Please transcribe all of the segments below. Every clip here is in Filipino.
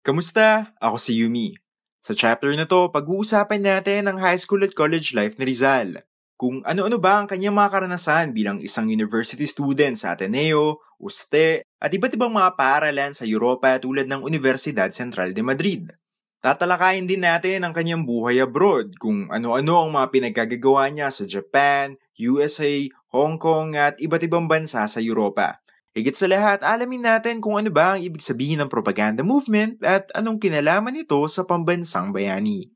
Kamusta? Ako si Yumi. Sa chapter na to, pag-uusapan natin ang high school at college life ni Rizal. Kung ano-ano ba ang kanyang mga karanasan bilang isang university student sa Ateneo, Uste, at iba't ibang mga paaralan sa Europa tulad ng Universidad Central de Madrid. Tatalakayin din natin ang kanyang buhay abroad, kung ano-ano ang mga pinagkagagawa niya sa Japan, USA, Hong Kong at iba't ibang bansa sa Europa. Higit sa lahat, alamin natin kung ano ba ang ibig sabihin ng propaganda movement at anong kinalaman nito sa pambansang bayani.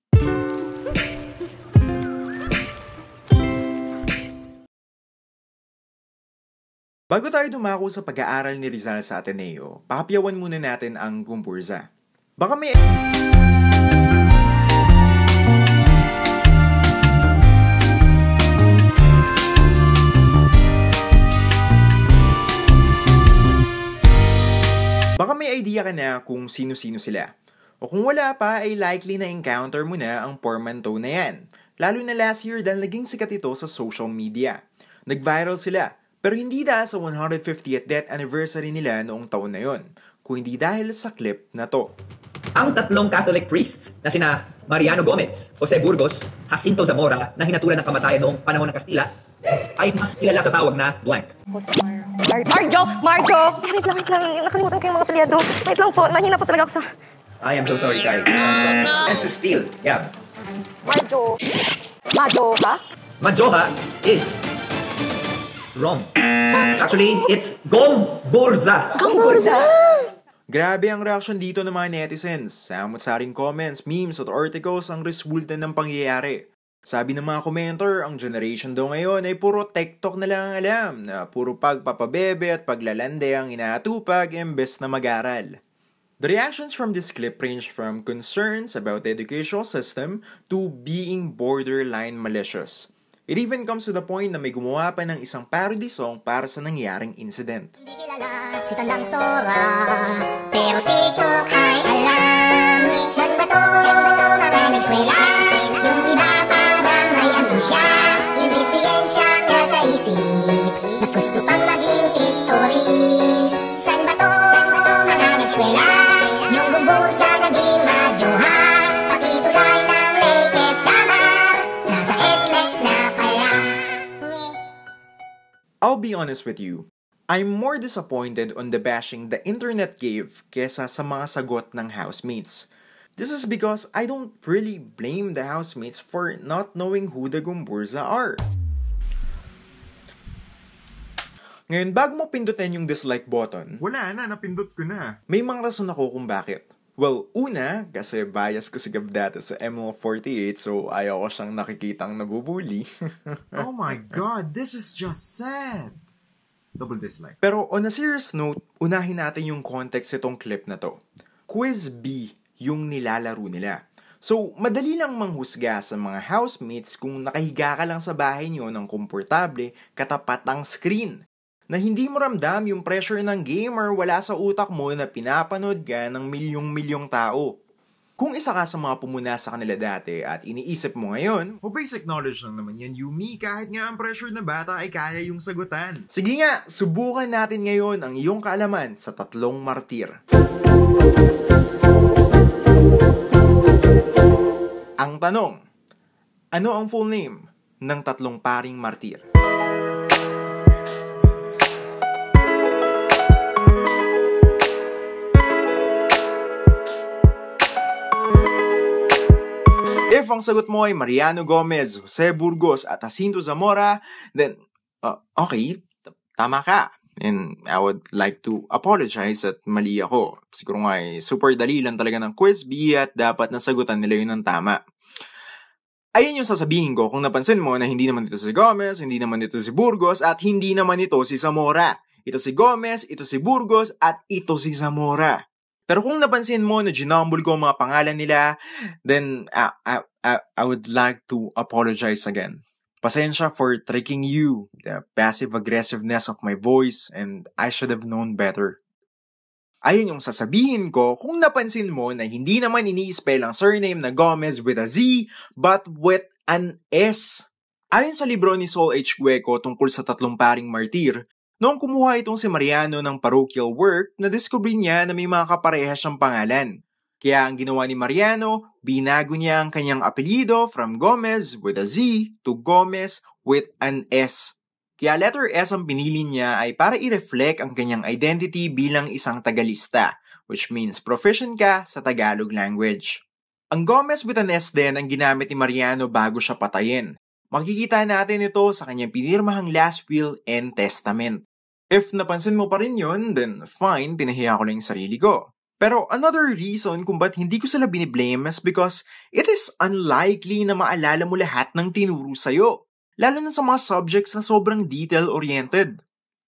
Bago tayo dumako sa pag-aaral ni Rizal sa Ateneo, papyawan muna natin ang Gumburza. Baka may... idea ka na kung sino-sino sila. O kung wala pa, ay likely na encounter mo na ang portmanteau na yan. Lalo na last year dahil naging sikat ito sa social media. Nag-viral sila, pero hindi dahil sa 150th death anniversary nila noong taon na yon, kundi dahil sa clip na to. Ang tatlong Catholic priests na sina Mariano Gomez, Jose Burgos, Jacinto Zamora na hinatulan ng kamatayan noong panahon ng Kastila ay mas kilala sa tawag na blank. Jose Mar Marjo! Marjo! Ay, wait lang, wait lang. Nakalimutan ko yung mga pelyado. Wait lang po. Mahina po talaga ako sa... I am so sorry, Kai. Esther Steele. Yeah. Marjo. Majoha? Majoha is wrong. Actually, it's Gomburza. Gomburza! Grabe ang reaction dito ng mga netizens. Samot sa aring comments, memes at articles ang resulta ng pangyayari. Sabi ng mga commenter, ang generation daw ngayon ay puro TikTok na lang ang alam, na puro pagpapabebe at paglalande ang inaatupag imbes na mag-aral. The reactions from this clip range from concerns about the educational system to being borderline malicious. It even comes to the point na may gumawa pa ng isang parody song para sa nangyaring incident. Hindi kilala si Tandang Sora, pero TikTok ay alam. San ba to, mga nagsuela, yung iba pa ano siya? Hindi siyensya nasa isip Mas gusto pang maging pictoris San ba to? San ba to? Mga nagsimula Yung bumbong sa naging madyoha Pakitulay ng late summer Nasa SLEX na pala I'll be honest with you. I'm more disappointed on the bashing the internet gave kesa sa mga sagot ng housemates. This is because I don't really blame the housemates for not knowing who the Gumburza are. Ngayon, bago mo pindutin yung dislike button, wala na, napindot ko na. May mga rason ako kung bakit. Well, una, kasi bias ko si Gabdata sa ML48, so ayaw ko siyang nakikitang nabubuli. oh my God, this is just sad! Double dislike. Pero on a serious note, unahin natin yung context itong clip na to. Quiz B yung nilalaro nila. So, madali lang manghusga sa mga housemates kung nakahiga ka lang sa bahay niyo ng komportable katapat ang screen. Na hindi mo ramdam yung pressure ng gamer wala sa utak mo na pinapanood ka ng milyong-milyong tao. Kung isa ka sa mga pumuna sa kanila dati at iniisip mo ngayon, o basic knowledge lang naman yan, Yumi, kahit nga ang pressure na bata ay kaya yung sagutan. Sige nga, subukan natin ngayon ang iyong kaalaman sa tatlong martir. Ang tanong, ano ang full name ng tatlong paring martir? If ang sagot mo ay Mariano Gomez, Jose Burgos at Jacinto Zamora, then uh, okay, tama ka. And I would like to apologize at mali ako. Siguro nga ay eh, super dali lang talaga ng quiz B at dapat nasagutan nila yun ng tama. Ayan yung sasabihin ko kung napansin mo na hindi naman ito si Gomez, hindi naman ito si Burgos, at hindi naman ito si Zamora. Ito si Gomez, ito si Burgos, at ito si Zamora. Pero kung napansin mo na ginambol ko ang mga pangalan nila, then uh, I, I, I would like to apologize again. Pasensya for tricking you, the passive aggressiveness of my voice, and I should have known better. Ayun yung sasabihin ko kung napansin mo na hindi naman ini-spell ang surname na Gomez with a Z, but with an S. Ayon sa libro ni Saul H. Gueco tungkol sa tatlong paring martir, noong kumuha itong si Mariano ng parochial work, nadiskubre niya na may mga kapareha siyang pangalan. Kaya ang ginawa ni Mariano, binago niya ang kanyang apelyido from Gomez with a Z to Gomez with an S. Kaya letter S ang pinili niya ay para i-reflect ang kanyang identity bilang isang Tagalista, which means proficient ka sa Tagalog language. Ang Gomez with an S din ang ginamit ni Mariano bago siya patayin. Makikita natin ito sa kanyang pinirmahang last will and testament. If napansin mo pa rin yun, then fine, pinahiya ko lang yung sarili ko. Pero another reason kung ba't hindi ko sila biniblame is because it is unlikely na maalala mo lahat ng tinuro sa'yo. Lalo na sa mga subjects na sobrang detail-oriented.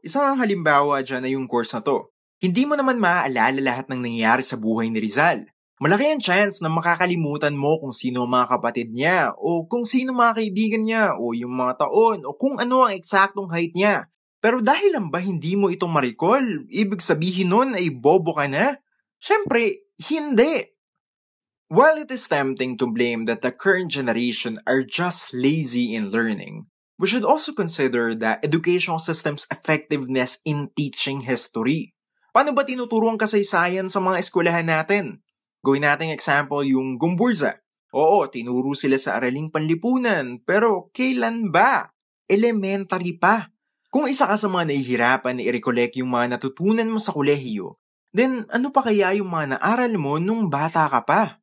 Isang halimbawa dyan ay yung course na to. Hindi mo naman maaalala lahat ng nangyayari sa buhay ni Rizal. Malaki ang chance na makakalimutan mo kung sino ang mga kapatid niya, o kung sino ang mga kaibigan niya, o yung mga taon, o kung ano ang eksaktong height niya. Pero dahil lang ba hindi mo ito marikol, ibig sabihin nun ay bobo ka na? Siyempre, hindi. While it is tempting to blame that the current generation are just lazy in learning, we should also consider the educational system's effectiveness in teaching history. Paano ba tinuturo ang kasaysayan sa mga eskwelahan natin? Gawin nating example yung Gumburza. Oo, tinuro sila sa araling panlipunan, pero kailan ba? Elementary pa. Kung isa ka sa mga nahihirapan na i-recollect yung mga natutunan mo sa kolehiyo, Then, ano pa kaya yung mga naaral mo nung bata ka pa?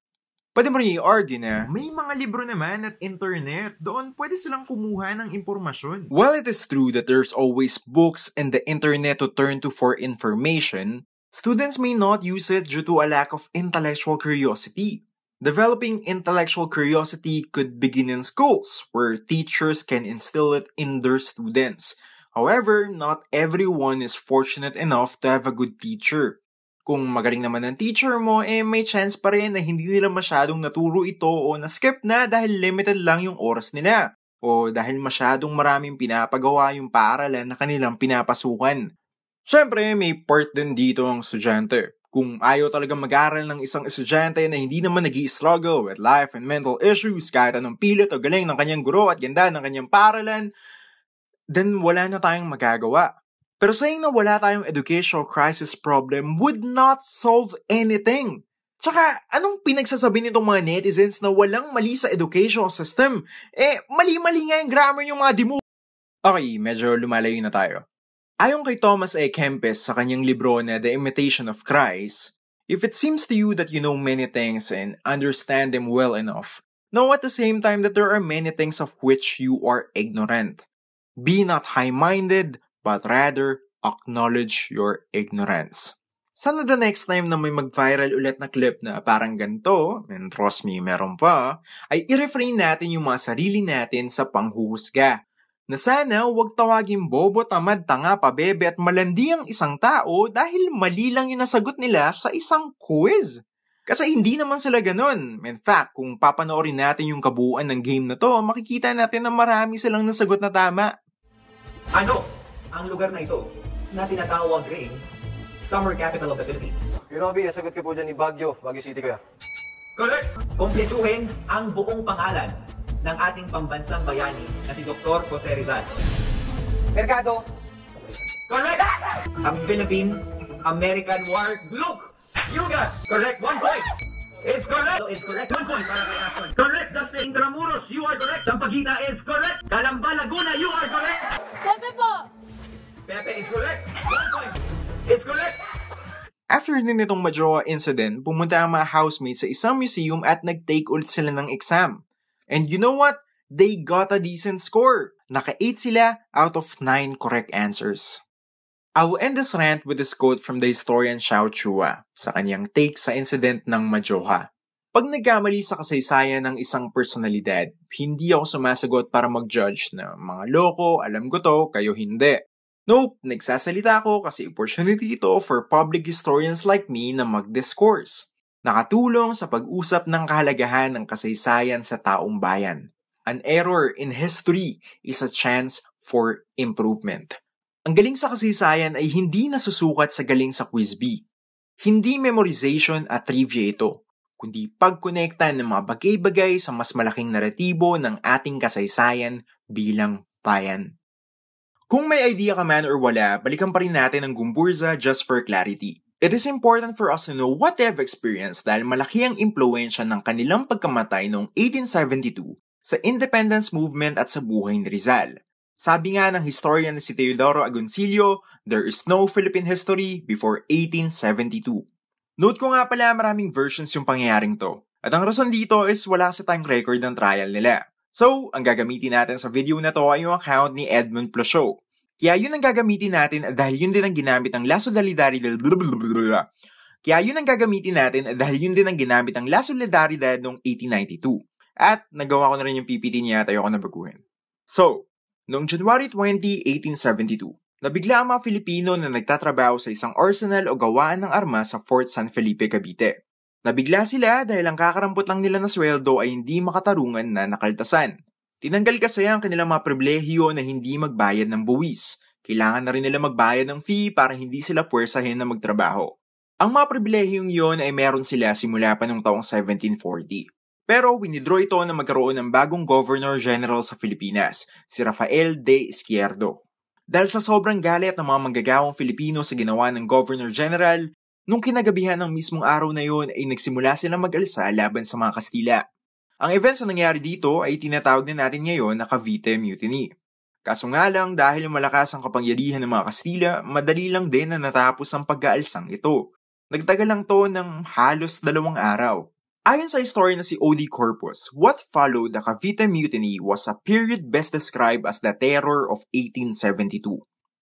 Pwede mo rin i-order eh. May mga libro naman at internet. Doon pwede silang kumuha ng impormasyon. While it is true that there's always books and the internet to turn to for information, students may not use it due to a lack of intellectual curiosity. Developing intellectual curiosity could begin in schools, where teachers can instill it in their students. However, not everyone is fortunate enough to have a good teacher. Kung magaling naman ang teacher mo, eh may chance pa rin na hindi nila masyadong naturo ito o na-skip na dahil limited lang yung oras nila o dahil masyadong maraming pinapagawa yung paaralan na kanilang pinapasukan. Siyempre, may part din dito ang estudyante. Kung ayaw talaga mag-aral ng isang estudyante na hindi naman nag struggle with life and mental issues kahit anong pilit o galing ng kanyang guro at ganda ng kanyang paaralan, then wala na tayong magagawa. Pero saying na wala tayong educational crisis problem would not solve anything. Tsaka, anong pinagsasabi nitong mga netizens na walang mali sa educational system? Eh, mali-mali nga yung grammar yung mga dimu... Okay, medyo lumalayo na tayo. Ayon kay Thomas A. Kempis sa kanyang libro na The Imitation of Christ, if it seems to you that you know many things and understand them well enough, know at the same time that there are many things of which you are ignorant. Be not high-minded, but rather acknowledge your ignorance. Sana the next time na may mag-viral ulit na clip na parang ganito, and trust me, meron pa, ay i-refrain natin yung mga sarili natin sa panghuhusga. Na sana huwag tawagin bobo, tamad, tanga, pabebe at malandi ang isang tao dahil mali lang yung nasagot nila sa isang quiz. Kasi hindi naman sila ganun. In fact, kung papanoorin natin yung kabuuan ng game na to, makikita natin na marami silang nasagot na tama. Ano? ang lugar na ito na tinatawag ring Summer Capital of the Philippines. Hirobi, sagot ko po dyan ni Baguio, Baguio City kaya. Correct! Kompletuhin ang buong pangalan ng ating pambansang bayani na si Dr. Jose Rizal. Mercado! Correct! Ang Philippine American War Look! You got correct! One point! is correct. So is correct. One point para kay Ashton. Correct. That's the Intramuros. You are correct. Champaguita is correct. Calamba Laguna. You are correct. Siyempre po, Pepe is correct! One correct! After din itong Majoa incident, pumunta ang mga housemates sa isang museum at nag-take ulit sila ng exam. And you know what? They got a decent score. Naka-8 sila out of 9 correct answers. I will end this rant with this quote from the historian Xiao Chua sa kanyang take sa incident ng Majoha. Pag nagkamali sa kasaysayan ng isang personalidad, hindi ako sumasagot para mag-judge na mga loko, alam ko to, kayo hindi. Nope, nagsasalita ako kasi opportunity ito for public historians like me na mag-discourse. Nakatulong sa pag-usap ng kahalagahan ng kasaysayan sa taong bayan. An error in history is a chance for improvement. Ang galing sa kasaysayan ay hindi nasusukat sa galing sa quiz B. Hindi memorization at trivia ito, kundi pagkonekta ng mga bagay-bagay sa mas malaking naratibo ng ating kasaysayan bilang bayan. Kung may idea ka man or wala, balikan pa rin natin ang Gumburza just for clarity. It is important for us to know what they have experienced dahil malaki ang impluensya ng kanilang pagkamatay noong 1872 sa independence movement at sa buhay ni Rizal. Sabi nga ng historian na si Teodoro Agoncillo, there is no Philippine history before 1872. Note ko nga pala maraming versions yung pangyayaring to. At ang rason dito is wala sa tayong record ng trial nila. So, ang gagamitin natin sa video na to ay yung account ni Edmund Plusho. Kaya yun ang gagamitin natin dahil yun din ang ginamit ng La Solidaridad. Blablabla. Kaya yun ang gagamitin natin dahil yun din ang ginamit ng La Solidaridad noong 1892. At nagawa ko na rin yung PPT niya at ayoko na baguhin. So, noong January 20, 1872, nabigla ang mga Filipino na nagtatrabaho sa isang arsenal o gawaan ng armas sa Fort San Felipe, Cavite. Nabigla sila dahil ang kakarampot lang nila na sweldo ay hindi makatarungan na nakaltasan. Tinanggal kasi ang kanilang mga pribilehiyo na hindi magbayad ng buwis. Kailangan na rin nila magbayad ng fee para hindi sila puwersahin na magtrabaho. Ang mga pribilehiyong yon ay meron sila simula pa noong taong 1740. Pero winidraw ito na magkaroon ng bagong Governor General sa Pilipinas, si Rafael de Izquierdo. Dahil sa sobrang galit ng mga manggagawang Filipino sa ginawa ng Governor General, Nung kinagabihan ng mismong araw na yon ay nagsimula silang mag-alsa laban sa mga Kastila. Ang events na nangyari dito ay tinatawag na natin ngayon na Cavite Mutiny. Kaso nga lang dahil malakas ang kapangyarihan ng mga Kastila, madali lang din na natapos ang pag-aalsang ito. Nagtagal lang to ng halos dalawang araw. Ayon sa istorya na si O.D. Corpus, what followed the Cavite Mutiny was a period best described as the Terror of 1872.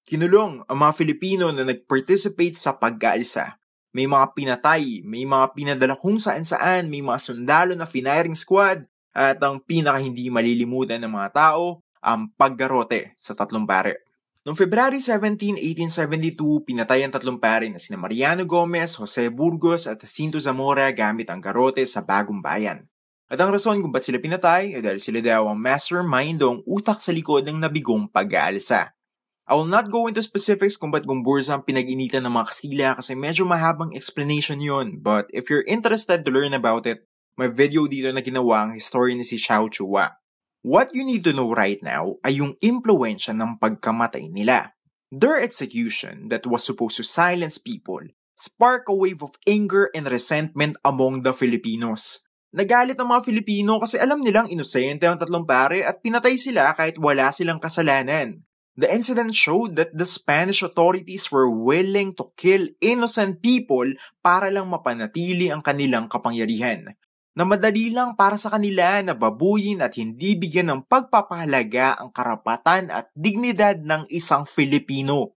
Kinulong ang mga Filipino na nag-participate sa pag-aalsa may mga pinatay, may mga pinadala kung saan saan, may mga sundalo na firing squad, at ang pinaka hindi malilimutan ng mga tao, ang paggarote sa tatlong pare. Noong February 17, 1872, pinatay ang tatlong pare na sina Mariano Gomez, Jose Burgos at Jacinto Zamora gamit ang garote sa Bagong Bayan. At ang rason kung ba't sila pinatay ay dahil sila daw ang mastermind o ang utak sa likod ng nabigong pag-aalsa. I will not go into specifics kung ba't gumbursa ang pinag-initan ng mga Kastila kasi medyo mahabang explanation yon. But if you're interested to learn about it, may video dito na ginawa ang historian ni si Xiao Chua. What you need to know right now ay yung impluensya ng pagkamatay nila. Their execution that was supposed to silence people spark a wave of anger and resentment among the Filipinos. Nagalit ang mga Filipino kasi alam nilang inosente ang tatlong pare at pinatay sila kahit wala silang kasalanan. The incident showed that the Spanish authorities were willing to kill innocent people para lang mapanatili ang kanilang kapangyarihan na madali lang para sa kanila na babuyin at hindi bigyan ng pagpapahalaga ang karapatan at dignidad ng isang Filipino.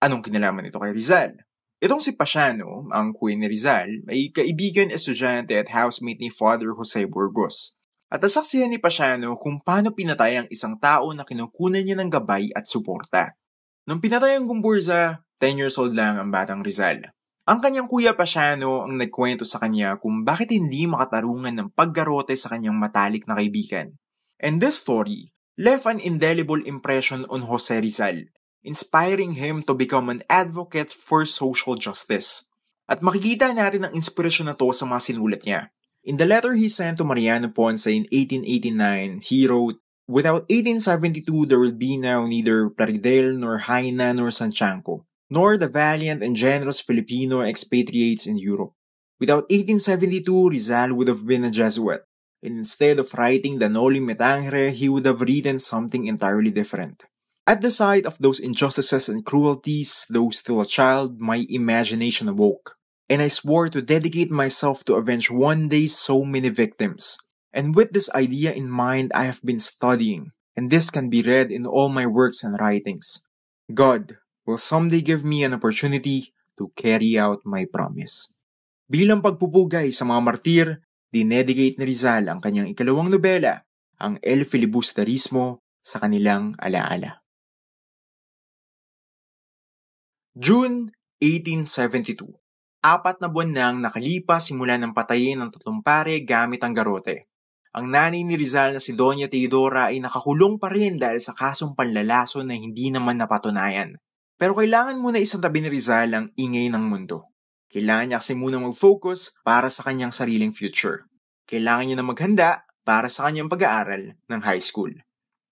Anong kinalaman nito kay Rizal? Itong si Pasiano, ang Queen ni Rizal, ay kaibigan, estudyante at housemate ni Father Jose Burgos at nasaksihan ni Pasiano kung paano pinatay ang isang tao na kinukunan niya ng gabay at suporta. Nung pinatay ang Gumburza, 10 years old lang ang batang Rizal. Ang kanyang kuya Pasiano ang nagkwento sa kanya kung bakit hindi makatarungan ng paggarote sa kanyang matalik na kaibigan. And this story left an indelible impression on Jose Rizal, inspiring him to become an advocate for social justice. At makikita natin ang inspirasyon na to sa mga sinulat niya. In the letter he sent to Mariano Ponce in 1889, he wrote, Without 1872, there will be now neither Plaridel nor Haina nor Sanchanco, nor the valiant and generous Filipino expatriates in Europe. Without 1872, Rizal would have been a Jesuit, and instead of writing the Noli Me Tangere, he would have written something entirely different. At the sight of those injustices and cruelties, though still a child, my imagination awoke. and I swore to dedicate myself to avenge one day so many victims. And with this idea in mind, I have been studying, and this can be read in all my works and writings. God will someday give me an opportunity to carry out my promise. Bilang pagpupugay sa mga martir, dinedicate ni Rizal ang kanyang ikalawang nobela, ang El Filibusterismo, sa kanilang alaala. June 1872 Apat na buwan nang nakalipas simula ng patayin ng tatlong pare gamit ang garote. Ang nanay ni Rizal na si Doña Teodora ay nakakulong pa rin dahil sa kasong panlalaso na hindi naman napatunayan. Pero kailangan muna isang tabi ni Rizal ang ingay ng mundo. Kailangan niya kasi muna mag-focus para sa kanyang sariling future. Kailangan niya na maghanda para sa kanyang pag-aaral ng high school.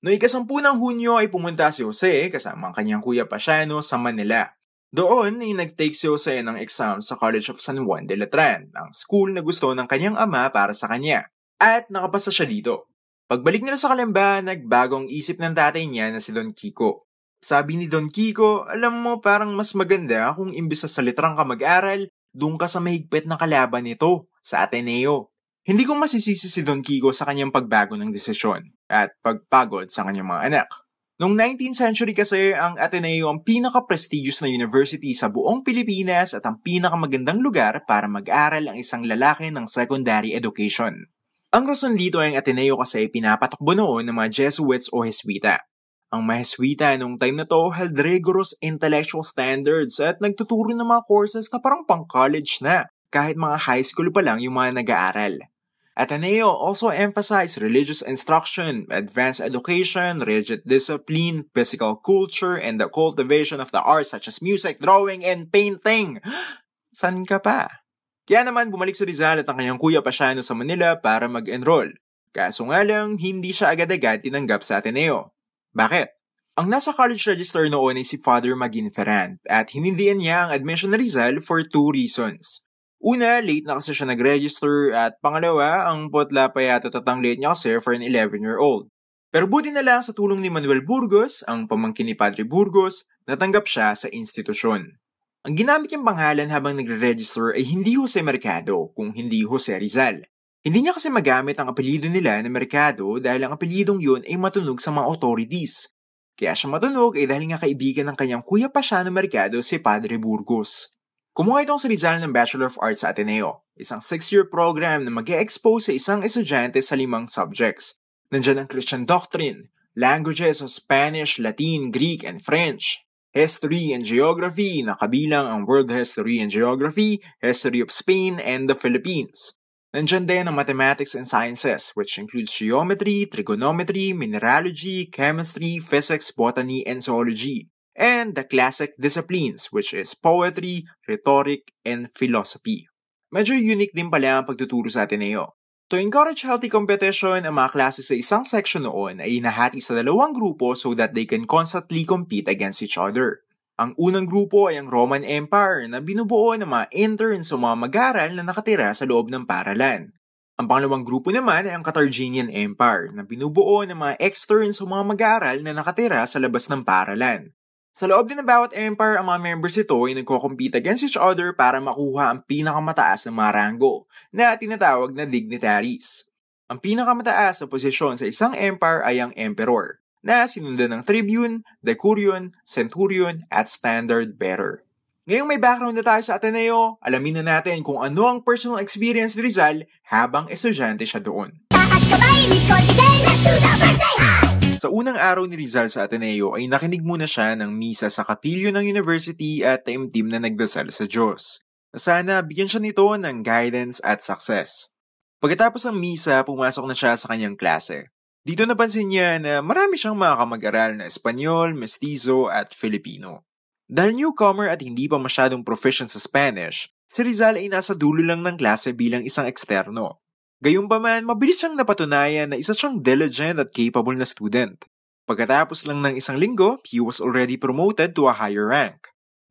Noong ikasampu ng Hunyo ay pumunta si Jose kasama ang kanyang kuya Pasiano sa Manila doon ay eh, nag-take si Jose ng exam sa College of San Juan de Letran, ang school na gusto ng kanyang ama para sa kanya. At nakapasa siya dito. Pagbalik nila sa Kalimba, nagbagong isip ng tatay niya na si Don Kiko. Sabi ni Don Kiko, alam mo parang mas maganda kung imbis na sa litrang ka mag-aral, doon ka sa mahigpit na kalaban nito, sa Ateneo. Hindi ko masisisi si Don Kiko sa kanyang pagbago ng desisyon at pagpagod sa kanyang mga anak. Noong 19th century kasi, ang Ateneo ang pinaka-prestigious na university sa buong Pilipinas at ang pinakamagandang lugar para mag-aral ang isang lalaki ng secondary education. Ang rason dito ay ang Ateneo kasi pinapatakbo noon ng mga Jesuits o Jesuita. Ang mga Jesuita noong time na to held rigorous intellectual standards at nagtuturo ng mga courses na parang pang-college na kahit mga high school pa lang yung mga nag-aaral. Ateneo also emphasized religious instruction, advanced education, rigid discipline, physical culture, and the cultivation of the arts such as music, drawing, and painting. San ka pa? Kaya naman bumalik si Rizal at ang kanyang kuya Pasiano sa Manila para mag-enroll. Kaso nga lang, hindi siya agad-agad tinanggap sa Ateneo. Bakit? Ang nasa college register noon ay si Father Magin Ferrand at hinindihan niya ang admission ni Rizal for two reasons. Una, late na kasi siya nag-register at pangalawa, ang potla pa yata tatang late niya kasi for an 11-year-old. Pero buti na lang sa tulong ni Manuel Burgos, ang pamangkin ni Padre Burgos, natanggap siya sa institusyon. Ang ginamit niyang pangalan habang nagre-register ay hindi Jose Mercado, kung hindi Jose Rizal. Hindi niya kasi magamit ang apelido nila na Mercado dahil ang apelidong yun ay matunog sa mga authorities. Kaya siya matunog ay dahil nga kaibigan ng kanyang kuya pa siya na Mercado si Padre Burgos. Kumuha itong si Rizal ng Bachelor of Arts sa Ateneo, isang 6-year program na mag expose sa isang estudyante sa limang subjects. Nandiyan ang Christian Doctrine, languages of Spanish, Latin, Greek, and French, History and Geography na kabilang ang World History and Geography, History of Spain, and the Philippines. Nandiyan din ang Mathematics and Sciences, which includes Geometry, Trigonometry, Mineralogy, Chemistry, Physics, Botany, and Zoology and the classic disciplines which is poetry, rhetoric, and philosophy. Medyo unique din pala ang pagtuturo sa atin na To encourage healthy competition, ang mga klase sa isang section noon ay inahati sa dalawang grupo so that they can constantly compete against each other. Ang unang grupo ay ang Roman Empire na binubuo ng mga interns o mga mag-aral na nakatira sa loob ng paralan. Ang pangalawang grupo naman ay ang Carthaginian Empire na binubuo ng mga externs o mga mag-aaral na nakatira sa labas ng paralan. Sa loob din ng bawat empire, ang mga members ito ay nagko-compete against each other para makuha ang pinakamataas na mga ranggo na tinatawag na dignitaries. Ang pinakamataas na posisyon sa isang empire ay ang emperor, na sinundan ng tribune, decurion, centurion, at standard bearer. Ngayong may background na tayo sa Ateneo, alamin na natin kung ano ang personal experience ni Rizal habang estudyante siya doon. Takas kabay, Nicole, Iden, Nasuda, Bardehan! Sa unang araw ni Rizal sa Ateneo ay nakinig muna siya ng misa sa kapilyo ng university at taimtim na nagdasal sa Diyos. Sana bigyan siya nito ng guidance at success. Pagkatapos ng misa, pumasok na siya sa kanyang klase. Dito napansin niya na marami siyang mga kamag-aral na Espanyol, Mestizo at Filipino. Dahil newcomer at hindi pa masyadong proficient sa Spanish, si Rizal ay nasa dulo lang ng klase bilang isang eksterno. Gayunpaman, mabilis siyang napatunayan na isa siyang diligent at capable na student. Pagkatapos lang ng isang linggo, he was already promoted to a higher rank.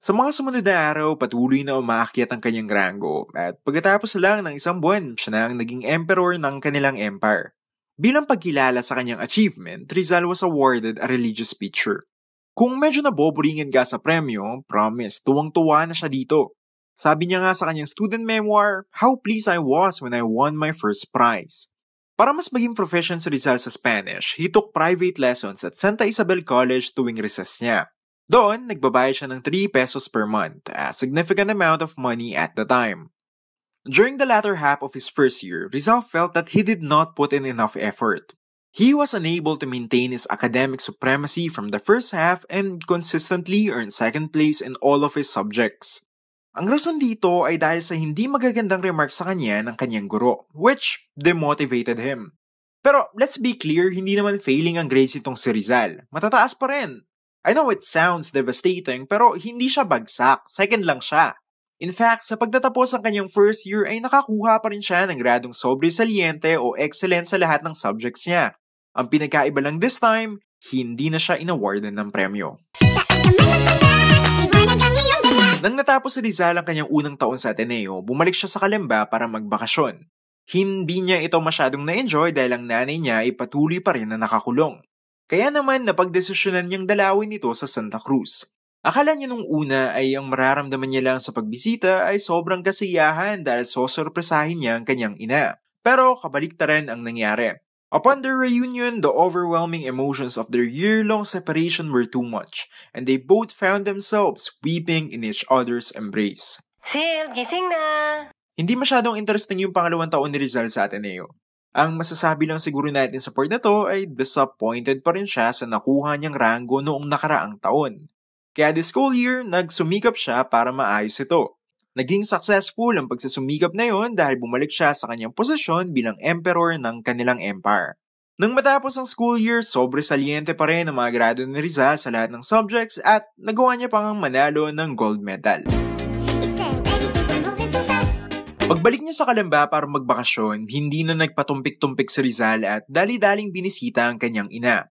Sa mga sumunod na araw, patuloy na umaakyat ang kanyang rango at pagkatapos lang ng isang buwan, siya na ang naging emperor ng kanilang empire. Bilang pagkilala sa kanyang achievement, Rizal was awarded a religious picture. Kung medyo naboboringan ka sa premyo, promise, tuwang-tuwa na siya dito. Sabi niya nga sa kanyang student memoir, how pleased I was when I won my first prize. Para mas maging profession sa Rizal sa Spanish, he took private lessons at Santa Isabel College tuwing recess niya. Doon, nagbabayad siya ng 3 pesos per month, a significant amount of money at the time. During the latter half of his first year, Rizal felt that he did not put in enough effort. He was unable to maintain his academic supremacy from the first half and consistently earned second place in all of his subjects. Ang rason dito ay dahil sa hindi magagandang remarks sa kanya ng kanyang guro, which demotivated him. Pero let's be clear, hindi naman failing ang grades itong si Rizal. Matataas pa rin. I know it sounds devastating, pero hindi siya bagsak. Second lang siya. In fact, sa pagtatapos ng kanyang first year ay nakakuha pa rin siya ng gradong sobresaliente o excellent sa lahat ng subjects niya. Ang pinagkaiba lang this time, hindi na siya inawardan ng premyo. Sa nang natapos si Rizal ang kanyang unang taon sa Ateneo, bumalik siya sa Kalimba para magbakasyon. Hindi niya ito masyadong na-enjoy dahil ang nanay niya ay patuloy pa rin na nakakulong. Kaya naman napagdesisyonan niyang dalawin ito sa Santa Cruz. Akala niya nung una ay ang mararamdaman niya lang sa pagbisita ay sobrang kasiyahan dahil sosorpresahin niya ang kanyang ina. Pero kabalik ta rin ang nangyari. Upon their reunion, the overwhelming emotions of their year-long separation were too much, and they both found themselves weeping in each other's embrace. Sil, gising na! Hindi masyadong interesting yung pangalawang taon ni Rizal sa Ateneo. Ang masasabi lang siguro natin sa part na to ay disappointed pa rin siya sa nakuha niyang ranggo noong nakaraang taon. Kaya this school year, nagsumikap siya para maayos ito. Naging successful ang pagsasumikap na yon dahil bumalik siya sa kanyang posisyon bilang emperor ng kanilang empire. Nang matapos ang school year, sobresaliente pa rin ang mga grado ni Rizal sa lahat ng subjects at nagawa niya pang manalo ng gold medal. Pagbalik niya sa Kalamba para magbakasyon, hindi na nagpatumpik-tumpik si Rizal at dali-daling binisita ang kanyang ina.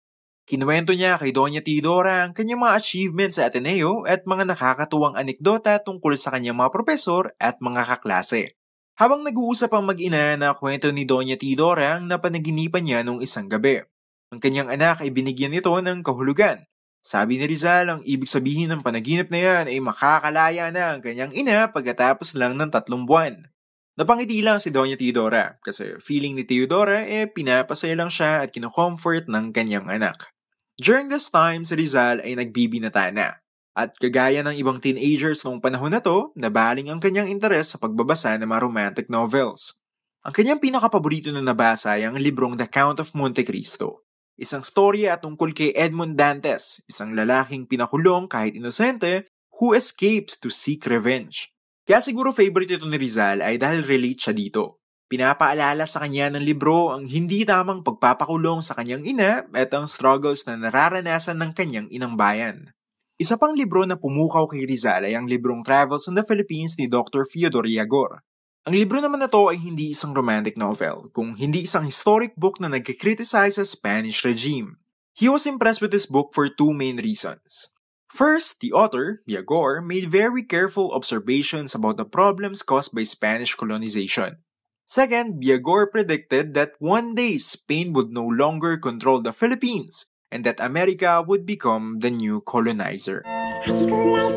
Kinuwento niya kay Doña Teodora ang kanyang mga achievements sa Ateneo at mga nakakatuwang anekdota tungkol sa kanyang mga profesor at mga kaklase. Habang nag-uusap ang mag-ina na kwento ni Doña Teodora ang napanaginipan niya nung isang gabi. Ang kanyang anak ay binigyan nito ng kahulugan. Sabi ni Rizal, ang ibig sabihin ng panaginip na yan ay makakalaya na ang kanyang ina pagkatapos lang ng tatlong buwan. Napangiti lang si Doña Teodora kasi feeling ni Teodora eh pinapasaya lang siya at kinocomfort ng kanyang anak. During this time, si Rizal ay nagbibinata na. At kagaya ng ibang teenagers noong panahon na to, nabaling ang kanyang interes sa pagbabasa ng mga romantic novels. Ang kanyang pinakapaborito na nabasa ay ang librong The Count of Monte Cristo. Isang storya tungkol kay Edmond Dantes, isang lalaking pinakulong kahit inosente, who escapes to seek revenge. Kaya siguro favorite ito ni Rizal ay dahil relate siya dito. Pinapaalala sa kanya ng libro ang hindi tamang pagpapakulong sa kanyang ina at ang struggles na nararanasan ng kanyang inang bayan. Isa pang libro na pumukaw kay Rizal ay ang librong Travels in the Philippines ni Dr. Fyodor Yagor. Ang libro naman na to ay hindi isang romantic novel, kung hindi isang historic book na nagkikriticize sa Spanish regime. He was impressed with this book for two main reasons. First, the author, Yagor, made very careful observations about the problems caused by Spanish colonization. Second, Biagor predicted that one day Spain would no longer control the Philippines and that America would become the new colonizer. Oh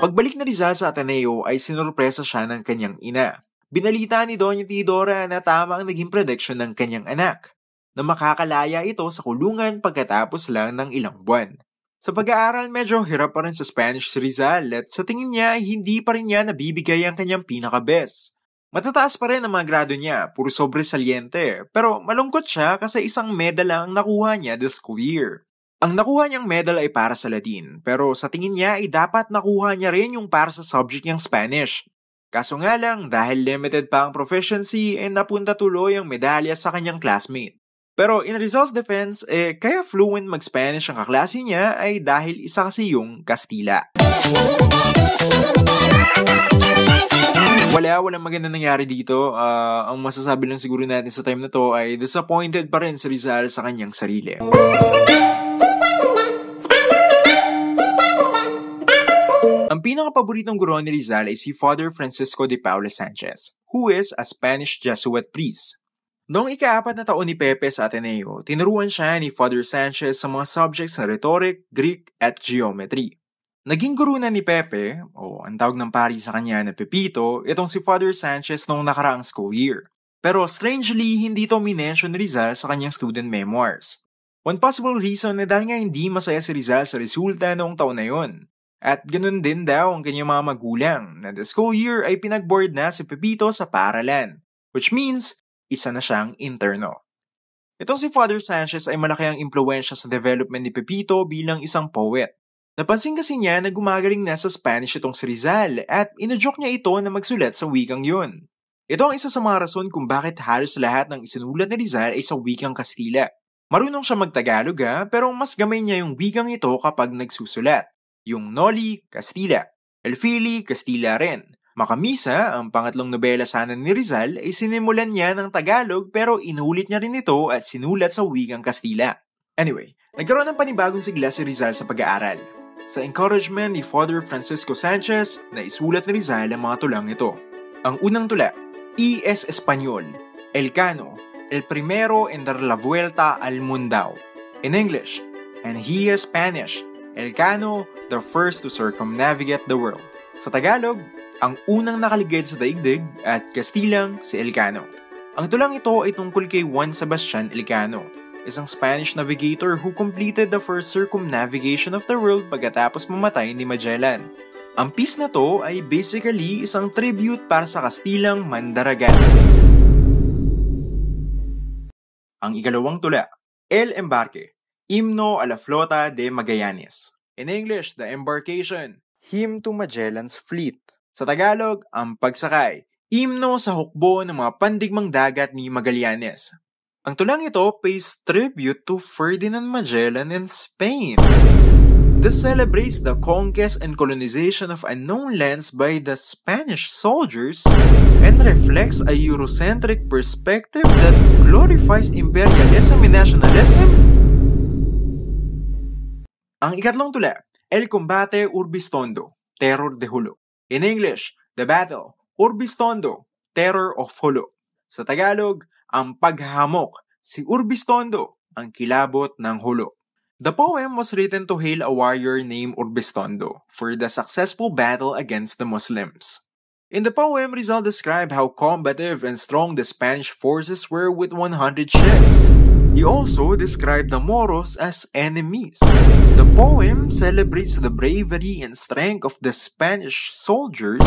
Pagbalik ni Rizal sa Ateneo ay sinurpresa siya ng kanyang ina. Binalita ni Doña Teodora na tama ang naging prediction ng kanyang anak na makakalaya ito sa kulungan pagkatapos lang ng ilang buwan. Sa pag-aaral, medyo hirap pa rin sa Spanish si Rizal at sa tingin niya hindi pa rin niya nabibigay ang kanyang pinaka-best. Matataas pa rin ang mga grado niya, puro sobresaliente, pero malungkot siya kasi isang medal lang ang nakuha niya this school year. Ang nakuha niyang medal ay para sa Latin, pero sa tingin niya ay dapat nakuha niya rin yung para sa subject niyang Spanish. Kaso nga lang, dahil limited pa ang proficiency, ay napunta tuloy ang medalya sa kanyang classmate. Pero in Rizal's defense, eh, kaya fluent mag-Spanish ang kaklase niya ay dahil isa kasi yung Kastila. Wala, walang maganda nangyari dito. Uh, ang masasabi lang siguro natin sa time na to ay disappointed pa rin si Rizal sa kanyang sarili. Ang pinakapaboritong guro ni Rizal ay si Father Francisco de Paula Sanchez, who is a Spanish Jesuit priest Noong ikaapat na taon ni Pepe sa Ateneo, tinuruan siya ni Father Sanchez sa mga subjects na rhetoric, Greek, at geometry. Naging guru na ni Pepe, o ang tawag ng pari sa kanya na Pepito, itong si Father Sanchez noong nakaraang school year. Pero strangely, hindi to minention ni Rizal sa kanyang student memoirs. One possible reason ay dahil nga hindi masaya si Rizal sa resulta noong taon na yon. At ganun din daw ang kanyang mga magulang na the school year ay pinag-board na si Pepito sa paralan. Which means, isa na siyang interno. Itong si Father Sanchez ay malaki ang impluensya sa development ni Pepito bilang isang poet. Napansin kasi niya na gumagaling na sa Spanish itong si Rizal at inujok niya ito na magsulat sa wikang yun. Ito ang isa sa mga rason kung bakit halos lahat ng isinulat ni Rizal ay sa wikang Kastila. Marunong siya magtagalog ha, ah, pero mas gamay niya yung wikang ito kapag nagsusulat. Yung Noli, Kastila. Elfili, Kastila rin. Makamisa, ang pangatlong nobela sana ni Rizal, ay sinimulan niya ng Tagalog pero inulit niya rin ito at sinulat sa wikang Kastila. Anyway, nagkaroon ng panibagong sigla si Rizal sa pag-aaral. Sa encouragement ni Father Francisco Sanchez, na isulat ni Rizal ang mga tulang ito. Ang unang tula, es Español, El Cano, El Primero en dar la vuelta al Mundao. In English, and he is Spanish, El Cano, the first to circumnavigate the world. Sa Tagalog, ang unang nakaligid sa daigdig at Kastilang si Elcano. Ang tulang ito ay tungkol kay Juan Sebastian Elcano, isang Spanish navigator who completed the first circumnavigation of the world pagkatapos mamatay ni Magellan. Ang piece na to ay basically isang tribute para sa Kastilang Mandaragan. Ang ikalawang tula, El Embarque, Himno a la Flota de Magallanes. In English, the embarkation. Hymn to Magellan's fleet sa Tagalog, ang pagsakay, imno sa hukbo ng mga pandigmang dagat ni Magallanes. Ang tulang ito pays tribute to Ferdinand Magellan and Spain. This celebrates the conquest and colonization of unknown lands by the Spanish soldiers and reflects a Eurocentric perspective that glorifies imperialism and nationalism. Ang ikatlong tula, El Combate Urbistondo, Terror de Hulo. In English, the battle, Urbistondo, terror of Holo. Sa Tagalog, ang paghamok, si Urbistondo, ang kilabot ng Holo. The poem was written to hail a warrior named Urbistondo for the successful battle against the Muslims. In the poem, Rizal described how combative and strong the Spanish forces were with 100 ships. He also described the Moros as enemies. The poem celebrates the bravery and strength of the Spanish soldiers,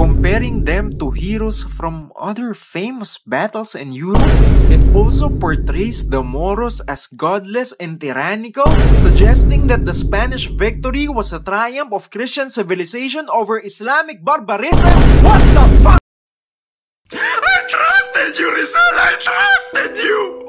comparing them to heroes from other famous battles in Europe. It also portrays the Moros as godless and tyrannical, suggesting that the Spanish victory was a triumph of Christian civilization over Islamic barbarism. What the fuck? I trusted you, Rizal! I trusted you!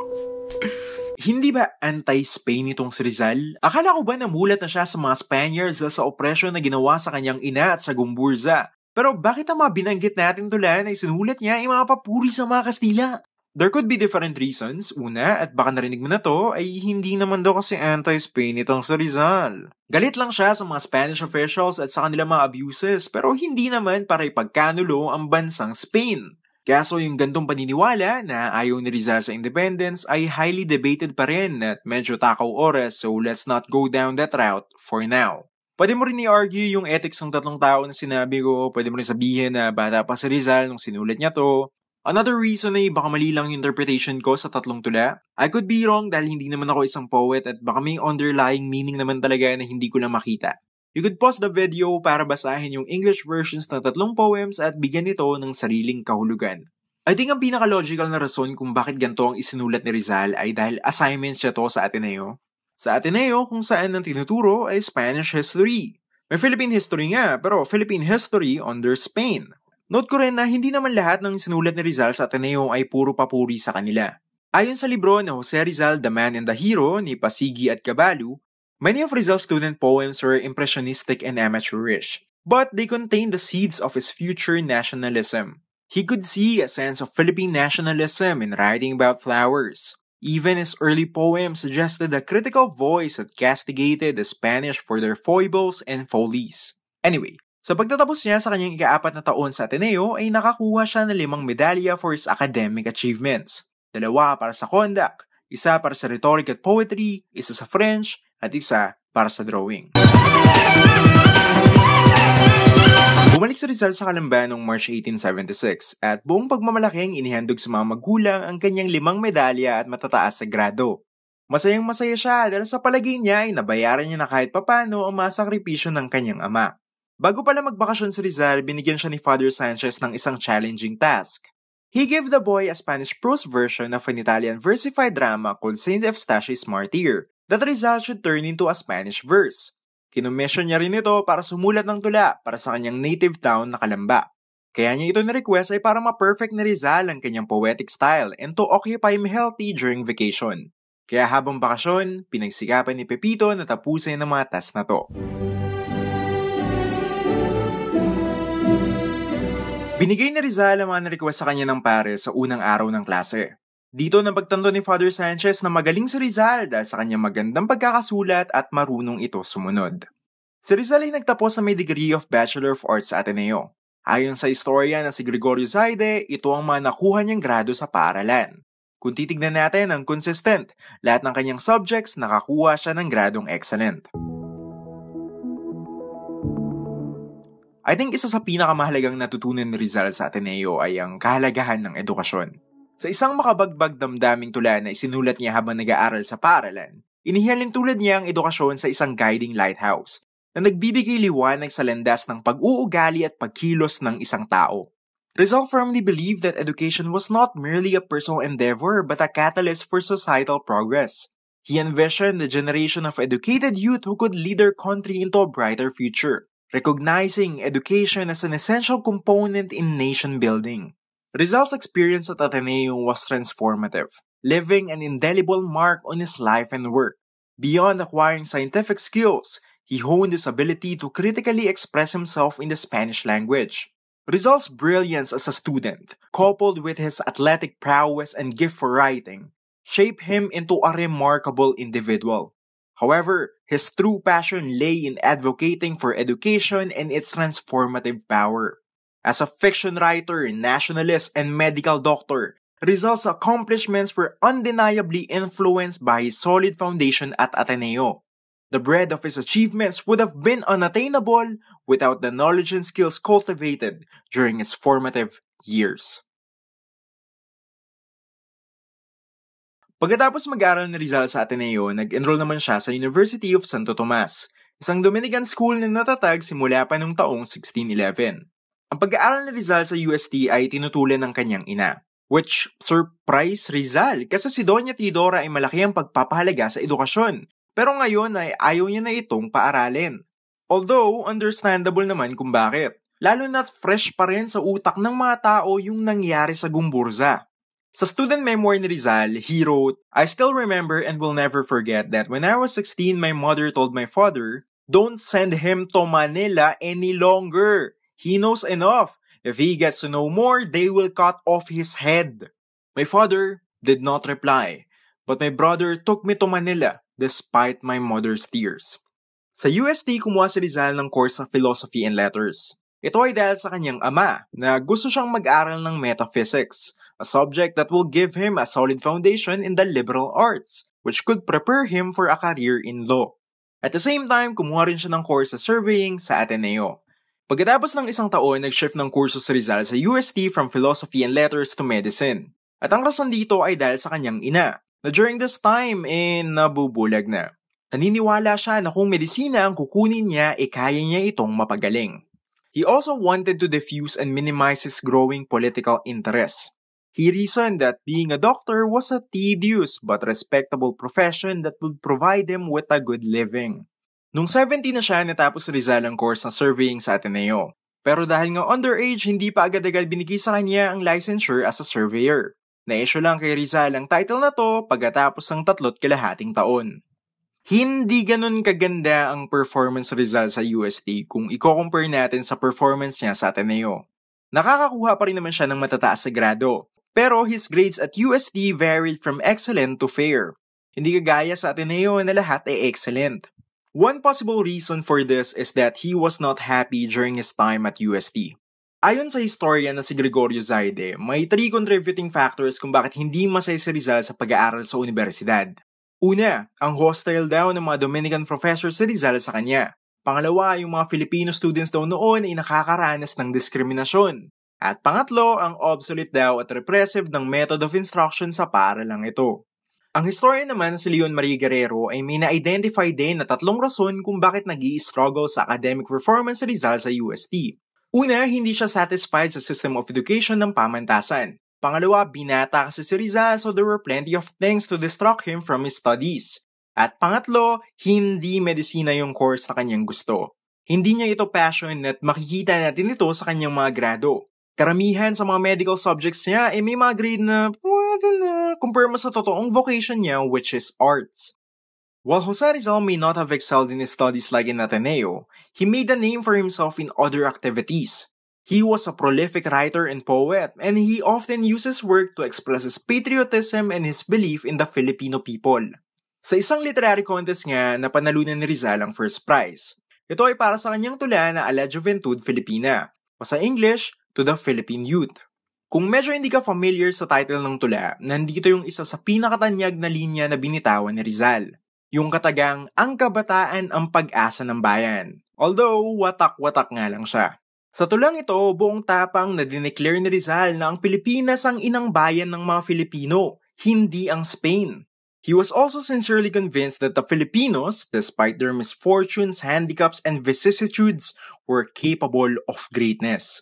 Hindi ba anti-Spain itong si Rizal? Akala ko ba namulat na siya sa mga Spaniards sa opresyon na ginawa sa kanyang ina at sa Gumburza? Pero bakit ang mga binanggit natin tulan ay sinulat niya ay mga papuri sa mga Kastila? There could be different reasons. Una, at baka narinig mo na to, ay hindi naman daw kasi anti-Spain itong si Rizal. Galit lang siya sa mga Spanish officials at sa kanilang mga abuses, pero hindi naman para ipagkanulo ang bansang Spain. Kaso yung gantong paniniwala na ayaw ni Rizal sa independence ay highly debated pa rin at medyo takaw oras so let's not go down that route for now. Pwede mo rin i-argue yung ethics ng tatlong tao na sinabi ko, pwede mo rin sabihin na bata pa si Rizal nung sinulat niya to. Another reason ay baka mali lang yung interpretation ko sa tatlong tula. I could be wrong dahil hindi naman ako isang poet at baka may underlying meaning naman talaga na hindi ko lang makita. You could pause the video para basahin yung English versions ng tatlong poems at bigyan ito ng sariling kahulugan. I think ang pinaka-logical na rason kung bakit ganito ang isinulat ni Rizal ay dahil assignments siya to sa Ateneo. Sa Ateneo, kung saan ang tinuturo ay Spanish history. May Philippine history nga, pero Philippine history under Spain. Note ko rin na hindi naman lahat ng sinulat ni Rizal sa Ateneo ay puro papuri sa kanila. Ayon sa libro na Jose Rizal, The Man and the Hero ni Pasigi at Cabalu, Many of Rizal's student poems were impressionistic and amateurish, but they contained the seeds of his future nationalism. He could see a sense of Philippine nationalism in writing about flowers. Even his early poems suggested a critical voice that castigated the Spanish for their foibles and follies. Anyway, sa pagtatapos niya sa kanyang ikaapat na taon sa Ateneo ay nakakuha siya ng limang medalya for his academic achievements. Dalawa para sa conduct, isa para sa rhetoric at poetry, isa sa French, at isa para sa drawing. Bumalik si Rizal sa Kalamba noong March 1876 at buong pagmamalaking inihandog sa mga magulang ang kanyang limang medalya at matataas sa grado. Masayang masaya siya dahil sa palagay niya ay nabayaran niya na kahit papano ang mga sakripisyo ng kanyang ama. Bago pala magbakasyon si Rizal, binigyan siya ni Father Sanchez ng isang challenging task. He gave the boy a Spanish prose version of an Italian versified drama called Saint Eustachius Martyr that Rizal should turn into a Spanish verse. Kinumission niya rin ito para sumulat ng tula para sa kanyang native town na Kalamba. Kaya niya ito ni-request ay para ma-perfect ni Rizal ang kanyang poetic style and to occupy him healthy during vacation. Kaya habang bakasyon, pinagsikapan ni Pepito na tapusin ang mga task na to. Binigay ni Rizal ang mga request sa kanya ng pare sa unang araw ng klase. Dito pagtanto ni Father Sanchez na magaling si Rizal dahil sa kanyang magandang pagkakasulat at marunong ito sumunod. Si Rizal ay nagtapos na may degree of Bachelor of Arts sa Ateneo. Ayon sa istorya na si Gregorio Zaide, ito ang mga nakuha niyang grado sa paaralan. Kung titignan natin ang consistent, lahat ng kanyang subjects nakakuha siya ng gradong excellent. I think isa sa pinakamahalagang natutunan ni Rizal sa Ateneo ay ang kahalagahan ng edukasyon. Sa isang makabagbag damdaming tula na isinulat niya habang nag-aaral sa paaralan, inihalin tulad niya ang edukasyon sa isang guiding lighthouse na nagbibigay liwanag sa landas ng pag-uugali at pagkilos ng isang tao. Rizal firmly believed that education was not merely a personal endeavor but a catalyst for societal progress. He envisioned a generation of educated youth who could lead their country into a brighter future, recognizing education as an essential component in nation building. Rizal's experience at Ateneo was transformative, leaving an indelible mark on his life and work. Beyond acquiring scientific skills, he honed his ability to critically express himself in the Spanish language. Rizal's brilliance as a student, coupled with his athletic prowess and gift for writing, shaped him into a remarkable individual. However, his true passion lay in advocating for education and its transformative power. As a fiction writer, nationalist, and medical doctor, Rizal's accomplishments were undeniably influenced by his solid foundation at Ateneo. The breadth of his achievements would have been unattainable without the knowledge and skills cultivated during his formative years. Pagkatapos mag-aral ni Rizal sa Ateneo, nag-enroll naman siya sa University of Santo Tomas, isang Dominican school na natatag simula pa noong taong 1611. Ang pag-aaral ni Rizal sa UST ay tinutulan ng kanyang ina. Which, surprise Rizal, kasi si Doña Teodora ay malaki ang pagpapahalaga sa edukasyon. Pero ngayon ay ayaw niya na itong paaralin. Although, understandable naman kung bakit. Lalo na fresh pa rin sa utak ng mga tao yung nangyari sa Gumburza. Sa student memoir ni Rizal, he wrote, I still remember and will never forget that when I was 16, my mother told my father, Don't send him to Manila any longer. He knows enough. If he gets to know more, they will cut off his head. My father did not reply, but my brother took me to Manila despite my mother's tears. Sa UST, kumuha si Rizal ng course sa Philosophy and Letters. Ito ay dahil sa kanyang ama na gusto siyang mag-aral ng metaphysics, a subject that will give him a solid foundation in the liberal arts, which could prepare him for a career in law. At the same time, kumuha rin siya ng course sa surveying sa Ateneo. Pagkatapos ng isang taon, nag-shift ng kurso si Rizal sa UST from Philosophy and Letters to Medicine. At ang rason dito ay dahil sa kanyang ina, na during this time, eh, nabubulag na. Naniniwala siya na kung medisina ang kukunin niya, eh kaya niya itong mapagaling. He also wanted to diffuse and minimize his growing political interest. He reasoned that being a doctor was a tedious but respectable profession that would provide him with a good living. Nung 17 na siya, natapos Rizal ang course ng surveying sa Ateneo. Pero dahil nga underage, hindi pa agad-agad binigay sa kanya ang licensure as a surveyor. Na-issue lang kay Rizal ang title na to pagkatapos ng tatlot kalahating taon. Hindi ganun kaganda ang performance result sa UST kung i-compare natin sa performance niya sa Ateneo. Nakakakuha pa rin naman siya ng matataas sa grado, pero his grades at UST varied from excellent to fair. Hindi kagaya sa Ateneo na lahat ay excellent. One possible reason for this is that he was not happy during his time at UST. Ayon sa historian na si Gregorio Zaide, may three contributing factors kung bakit hindi masaya si Rizal sa pag-aaral sa universidad. Una, ang hostile daw ng mga Dominican professors si Rizal sa kanya. Pangalawa, yung mga Filipino students daw noon ay nakakaranas ng diskriminasyon. At pangatlo, ang obsolete daw at repressive ng method of instruction sa paralang ito. Ang historian naman si Leon Marie Guerrero ay may na-identify din na tatlong rason kung bakit nag struggle sa academic performance sa Rizal sa UST. Una, hindi siya satisfied sa system of education ng pamantasan. Pangalawa, binata kasi si Rizal so there were plenty of things to distract him from his studies. At pangatlo, hindi medisina yung course na kanyang gusto. Hindi niya ito passion at makikita natin ito sa kanyang mga grado. Karamihan sa mga medical subjects niya ay eh, may mga grade na pwede na compare mo sa totoong vocation niya which is arts. While Jose Rizal may not have excelled in his studies like in Ateneo, he made a name for himself in other activities. He was a prolific writer and poet, and he often uses work to express his patriotism and his belief in the Filipino people. Sa isang literary contest nga, napanalunan ni Rizal ang first prize. Ito ay para sa kanyang tula na A La Juventud Filipina, o sa English, to the Philippine youth. Kung medyo hindi ka familiar sa title ng tula, nandito yung isa sa pinakatanyag na linya na binitawan ni Rizal. Yung katagang, ang kabataan ang pag-asa ng bayan. Although, watak-watak nga lang siya. Sa tulang ito, buong tapang na dineclare ni Rizal na ang Pilipinas ang inang bayan ng mga Filipino, hindi ang Spain. He was also sincerely convinced that the Filipinos, despite their misfortunes, handicaps, and vicissitudes, were capable of greatness.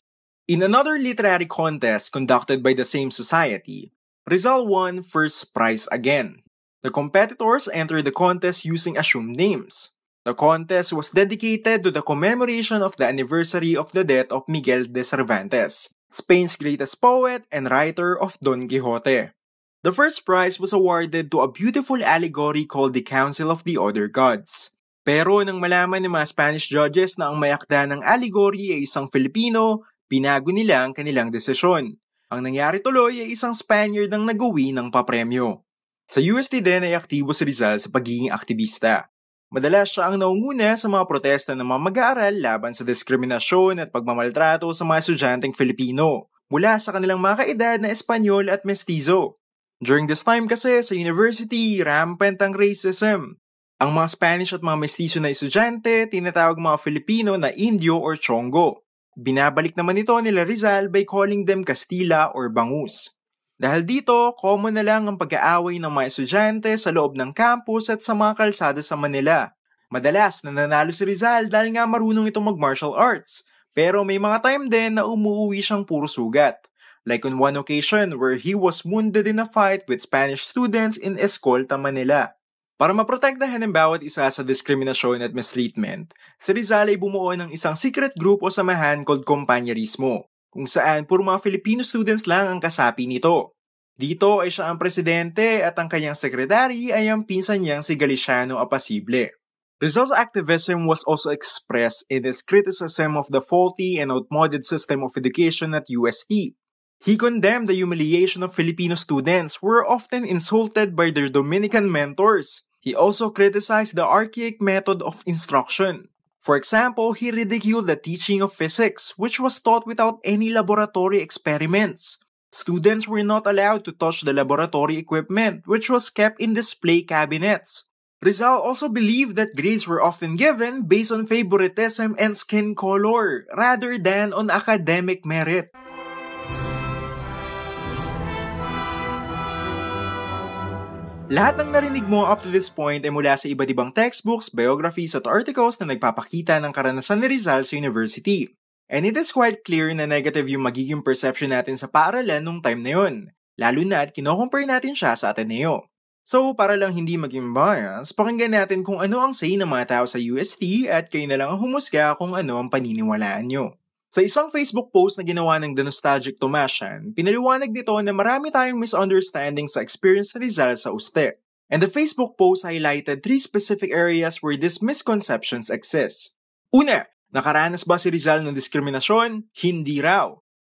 In another literary contest conducted by the same society, Rizal won first prize again. The competitors entered the contest using assumed names. The contest was dedicated to the commemoration of the anniversary of the death of Miguel de Cervantes, Spain's greatest poet and writer of Don Quixote. The first prize was awarded to a beautiful allegory called The Council of the Other Gods. Pero nang malaman ng mga Spanish judges na ang mayakda ng allegory ay isang Filipino, Pinago nila ang kanilang desisyon. Ang nangyari tuloy ay isang Spaniard ang nagawi ng papremyo. Sa UST din ay aktibo si Rizal sa pagiging aktivista. Madalas siya ang naunguna sa mga protesta ng mga mag-aaral laban sa diskriminasyon at pagmamaltrato sa mga estudyanteng Filipino mula sa kanilang mga kaedad na Espanyol at Mestizo. During this time kasi sa university, rampant ang racism. Ang mga Spanish at mga mestizo na estudyante tinatawag mga Filipino na Indio or Chongo. Binabalik naman ito nila Rizal by calling them Castilla or Bangus. Dahil dito, common na lang ang pag-aaway ng mga estudyante sa loob ng campus at sa mga kalsada sa Manila. Madalas nananalo si Rizal dahil nga marunong itong mag-martial arts, pero may mga time din na umuwi siyang puro sugat. Like on one occasion where he was wounded in a fight with Spanish students in Escolta, Manila. Para maprotektahan ang bawat isa sa discrimination at mistreatment, si Rizal ay bumuo ng isang secret group o samahan called Kompanyerismo, kung saan puro mga Filipino students lang ang kasapi nito. Dito ay siya ang presidente at ang kanyang sekretary ay ang pinsan niyang si Galiciano Apasible. Rizal's activism was also expressed in his criticism of the faulty and outmoded system of education at UST. He condemned the humiliation of Filipino students who were often insulted by their Dominican mentors. He also criticized the archaic method of instruction. For example, he ridiculed the teaching of physics, which was taught without any laboratory experiments. Students were not allowed to touch the laboratory equipment, which was kept in display cabinets. Rizal also believed that grades were often given based on favoritism and skin color rather than on academic merit. Lahat ng narinig mo up to this point ay mula sa iba't ibang textbooks, biographies at articles na nagpapakita ng karanasan ni Rizal sa university. And it is quite clear na negative yung magiging perception natin sa paaralan nung time na yun, lalo na at kinocompare natin siya sa Ateneo. So, para lang hindi maging bias, pakinggan natin kung ano ang say ng mga tao sa UST at kayo na lang ang humusga kung ano ang paniniwalaan nyo. Sa isang Facebook post na ginawa ng The Nostalgic Tomasian, pinaliwanag nito na marami tayong misunderstanding sa experience ni Rizal sa uste. And the Facebook post highlighted three specific areas where these misconceptions exist. Una, nakaranas ba si Rizal ng diskriminasyon? Hindi raw.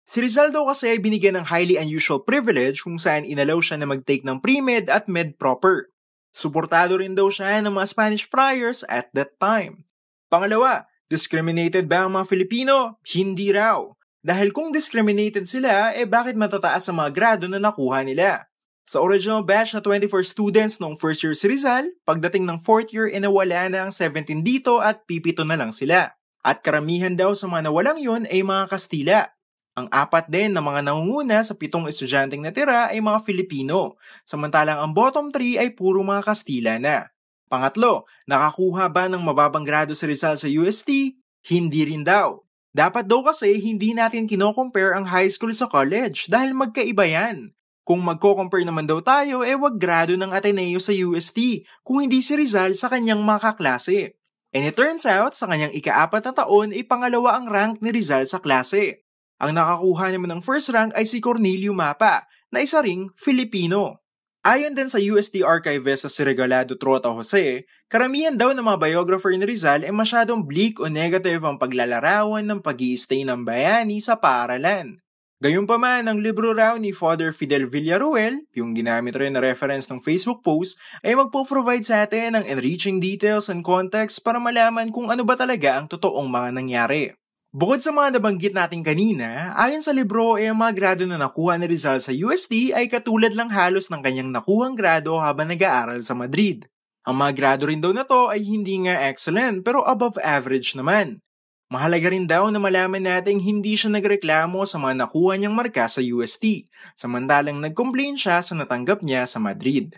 Si Rizal daw kasi ay binigyan ng highly unusual privilege kung saan inalaw siya na mag-take ng pre-med at med proper. Suportado rin daw siya ng mga Spanish friars at that time. Pangalawa, Discriminated ba ang mga Filipino? Hindi raw. Dahil kung discriminated sila, eh bakit matataas ang mga grado na nakuha nila? Sa original batch na 24 students noong first year si Rizal, pagdating ng fourth year eh nawala na ang 17 dito at pipito na lang sila. At karamihan daw sa mga nawalang yon ay mga Kastila. Ang apat din na mga nangunguna sa pitong estudyanteng natira ay mga Filipino, samantalang ang bottom 3 ay puro mga Kastila na. Pangatlo, nakakuha ba ng mababang grado sa Rizal sa UST? Hindi rin daw. Dapat daw kasi hindi natin kinocompare ang high school sa college dahil magkaiba yan. Kung magko-compare naman daw tayo, eh wag grado ng Ateneo sa UST kung hindi si Rizal sa kanyang makaklase. And it turns out, sa kanyang ikaapat na taon ay pangalawa ang rank ni Rizal sa klase. Ang nakakuha naman ng first rank ay si Cornelio Mapa, na isa ring Filipino. Ayon din sa USD Archives sa si Regalado Trota Jose, karamihan daw ng mga biographer ni Rizal ay masyadong bleak o negative ang paglalarawan ng pag stay ng bayani sa paaralan. Gayunpaman, ang libro raw ni Father Fidel Villaruel, yung ginamit rin na reference ng Facebook post, ay magpo-provide sa atin ng enriching details and context para malaman kung ano ba talaga ang totoong mga nangyari. Bukod sa mga nabanggit natin kanina, ayon sa libro ay eh, ang mga grado na nakuha ni Rizal sa UST ay katulad lang halos ng kanyang nakuhang grado habang nag-aaral sa Madrid. Ang mga grado rin daw na to ay hindi nga excellent pero above average naman. Mahalaga rin daw na malaman nating hindi siya nagreklamo sa mga nakuha niyang marka sa UST, samantalang nag-complain siya sa natanggap niya sa Madrid.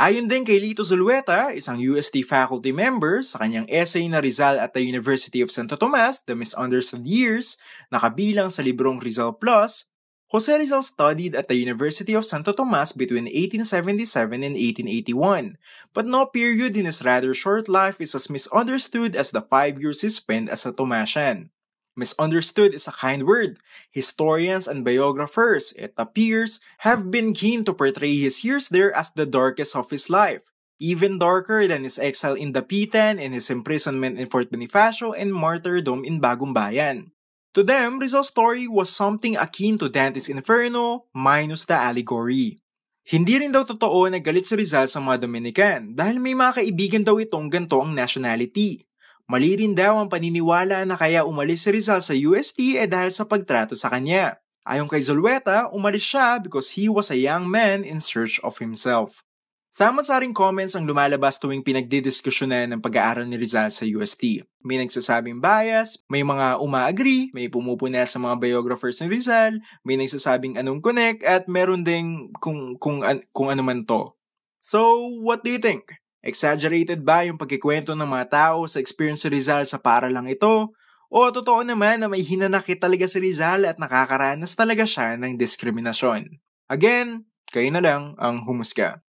Ayon din kay Lito Zulueta, isang UST faculty member, sa kanyang essay na Rizal at the University of Santo Tomas, The Misunderstood Years, nakabilang sa librong Rizal Plus, Jose Rizal studied at the University of Santo Tomas between 1877 and 1881, but no period in his rather short life is as misunderstood as the five years he spent as a Tomasian. Misunderstood is a kind word. Historians and biographers, it appears, have been keen to portray his years there as the darkest of his life, even darker than his exile in Dapitan and his imprisonment in Fort Bonifacio and martyrdom in Bagumbayan. To them, Rizal's story was something akin to Dante's Inferno minus the allegory. Hindi rin daw totoo na galit si Rizal sa mga Dominican dahil may mga kaibigan daw itong ganto ang nationality. Mali rin daw ang paniniwala na kaya umalis si Rizal sa UST eh dahil sa pagtrato sa kanya. Ayon kay Zulueta, umalis siya because he was a young man in search of himself. sa saring comments ang lumalabas tuwing pinagdidiskusyonan ng pag-aaral ni Rizal sa UST. May nagsasabing bias, may mga umaagree, may pumupuna sa mga biographers ni Rizal, may nagsasabing anong connect, at meron ding kung, kung, an, kung ano man to. So, what do you think? Exaggerated ba yung pagkikwento ng mga tao sa experience si Rizal sa para lang ito? O totoo naman na may hinanakit talaga si Rizal at nakakaranas talaga siya ng diskriminasyon? Again, kayo na lang ang humusga.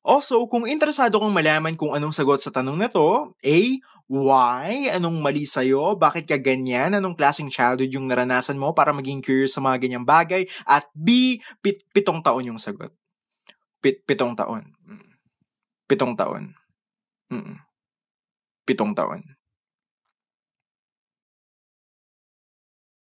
Also, kung interesado kong malaman kung anong sagot sa tanong na to, A. Why? Anong mali sa'yo? Bakit ka ganyan? Anong klaseng childhood yung naranasan mo para maging curious sa mga ganyang bagay? At B. Pit- pitong taon yung sagot. Pit- pitong taon. Hmm. Pitong taon. Mm-mm. Pitong taon.